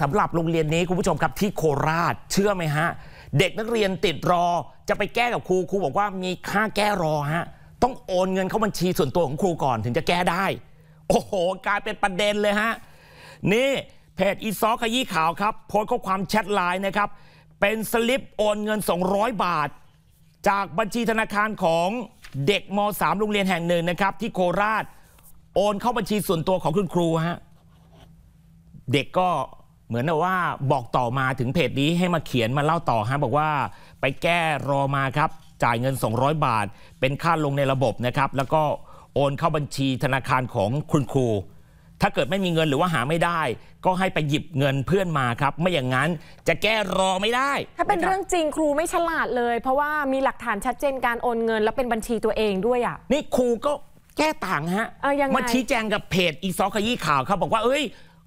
สำหรับโรงเรียนนี้ คุณผู้ชมครับที่โคราชเชื่อไหมฮะ เด็กนักเรียนติดรอจะไปแก้กับครู ครู บอกว่ามีค่าแก้รอฮะ ต้องโอนเงินเข้าบัญชีส่วนตัวของครูก่อนถึงจะแก้ได้ โอ้โหกลายเป็นประเด็นเลยฮะ นี่ เพจอีซอ ขยี้ข่าวครับ โพสข้อความแชทไลน์นะครับ เป็นสลิปโอนเงิน 200 บาท จากบัญชีธนาคารของเด็กม .3 โรงเรียนแห่งหนึ่งนะครับ ที่โคราช โอนเข้าบัญชีส่วนตัวของคุณครูฮะเด็กก็เหมือนว่าบอกต่อมาถึงเพจนี้ให้มาเขียนมาเล่าต่อฮะบอกว่าไปแก้รอมาครับจ่ายเงิน 200 บาท เป็นค่าลงในระบบนะครับแล้วก็โอนเข้าบัญชีธนาคารของคุณครูถ้าเกิดไม่มีเงินหรือว่าหาไม่ได้ ก็ให้ไปหยิบเงินเพื่อนมาครับไม่อย่างนั้นจะแก้รอไม่ได้ ถ้าเป็นเรื่องจริงครูไม่ฉลาดเลย เพราะว่ามีหลักฐานชัดเจนการโอนเงิน และเป็นบัญชีตัวเองด้วยอ่ะนี่ครูก็แก้ต่างฮะมาชี้แจงกับเพจอีซอขยี้ข่าวครับบอกว่าเอ้ย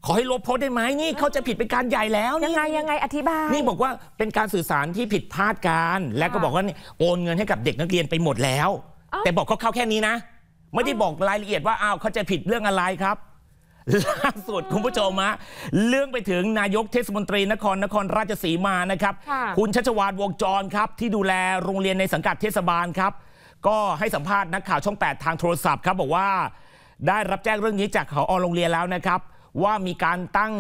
ขอให้ลบโพสได้ไหมนี่เขาจะผิดเป็นการใหญ่แล้ว ยังไงยังไงอธิบาย นี่บอกว่าเป็นการสื่อสารที่ผิดพลาดการ และก็บอกว่าโอนเงินให้กับเด็กนักเรียนไปหมดแล้ว แต่บอกเขาเข้าแค่นี้นะไม่ได้บอกรายละเอียดว่าอ้าวเขาจะผิดเรื่องอะไรครับล่าสุดคุณผู้ชมฮะเรื่องไปถึงนายกเทศมนตรีนครนครราชสีมานะครับ คุณชัชวานวงจรครับ ที่ดูแลโรงเรียนในสังกัดเทศบาลครับ ก็ให้สัมภาษณ์นักข่าวช่อง8ทางโทรศัพท์ครับบอกว่าได้รับแจ้งเรื่องนี้จากขอโรงเรียนแล้วนะครับว่ามีการตั้ง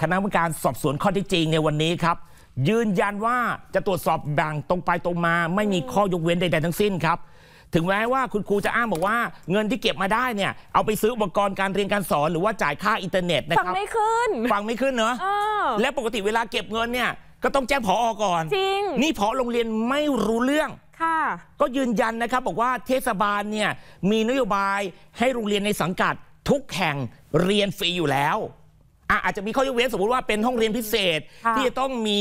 คณะกรรมการสอบสวนข้อที่จริงในวันนี้ครับ ยืนยันว่าจะตรวจสอบแบ่งตรงไปตรงมาไม่มีข้อยกเว้นใดๆ ทั้งสิ้นครับ ถึงแม้ว่าคุณครูจะอ้างบอกว่า เงินที่เก็บมาได้เนี่ยเอาไปซื้ออุปกรณ์การเรียนการสอน หรือว่าจ่ายค่าอินเทอร์เน็ตนะครับฟังไม่ขึ้นฟังไม่ขึ้นเนอะออและปกติเวลาเก็บเงินเนี่ย ก็ต้องแจ้งผอก่อนจริงนี่ผอโรงเรียนไม่รู้เรื่องค่ะก็ยืนยันนะครับบอกว่าเทศบาลเนี่ยมีนโยบายให้โรงเรียนในสังกัดทุกแห่งเรียนฟรีอยู่แล้ว อาจจะมีข้อยกเว้นสมมติว่าเป็นห้องเรียนพิเศษ ที่จะต้องมี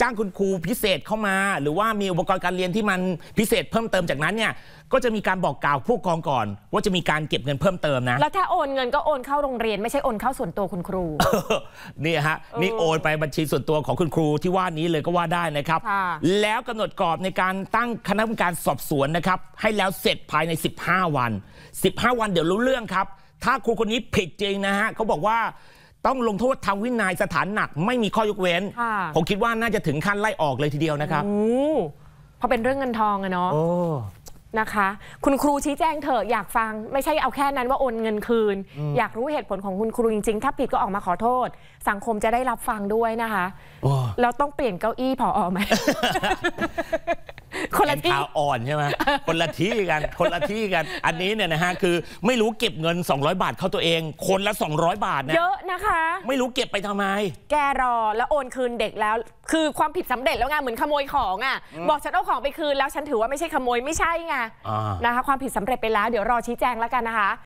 จ้างคุณครูพิเศษเข้ามา หรือว่ามีอุปกรณ์การเรียนที่มันพิเศษเพิ่มเติมจากนั้นเนี่ยก็จะมีการบอกกล่าวผู้กองก่อน ว่าจะมีการเก็บเงินเพิ่มเติมนะแล้วถ้าโอนเงินก็โอนเข้าโรงเรียนไม่ใช่โอนเข้าส่วนตัวคุณครูนี่ฮะนี่โอนไปบัญชีส่วนตัวของคุณครูที่ว่านี้เลยก็ว่าได้นะครับ แล้วกำหนดกรอบในการตั้งคณะกรรมการสอบสวนนะครับ ให้แล้วเสร็จภายใน 15 วัน 15 วันเดี๋ยวรู้เรื่องครับถ้าครูคนนี้ผิดจริงนะฮะเขาบอกว่าต้องลงโทษทางวินัยสถานหนักไม่มีข้อยกเว้นผมคิดว่าน่าจะถึงขั้นไล่ออกเลยทีเดียวนะครับเพราะเป็นเรื่องเงินทองอะเนาะนะคะ คุณครูชี้แจงเถอะอยากฟัง ไม่ใช่เอาแค่นั้นว่าโอนเงินคืนออยากรู้เหตุผลของคุณครูจริงๆ ถ้าผิดก็ออกมาขอโทษ สังคมจะได้รับฟังด้วยนะคะเราต้องเปลี่ยนเก้าอี้ผออไหมคนละที่อ่อนใช่ไหมคนละที่กัน คนละที่กัน อันนี้เนี่ยนะฮะคือไม่รู้เก็บเงิน 200 บาทเข้าตัวเอง คนละ 200 บาทนะเยอะนะคะ ไม่รู้เก็บไปทำไม แกรอแล้วโอนคืนเด็กแล้ว คือความผิดสำเร็จแล้วไงเหมือนขโมยของอ่ะ บอกฉันเอาของไปคืนแล้วฉันถือว่าไม่ใช่ขโมยไม่ใช่ไงนะคะ ความผิดสำเร็จไปแล้ว เดี๋ยวรอชี้แจงแล้วกันนะคะ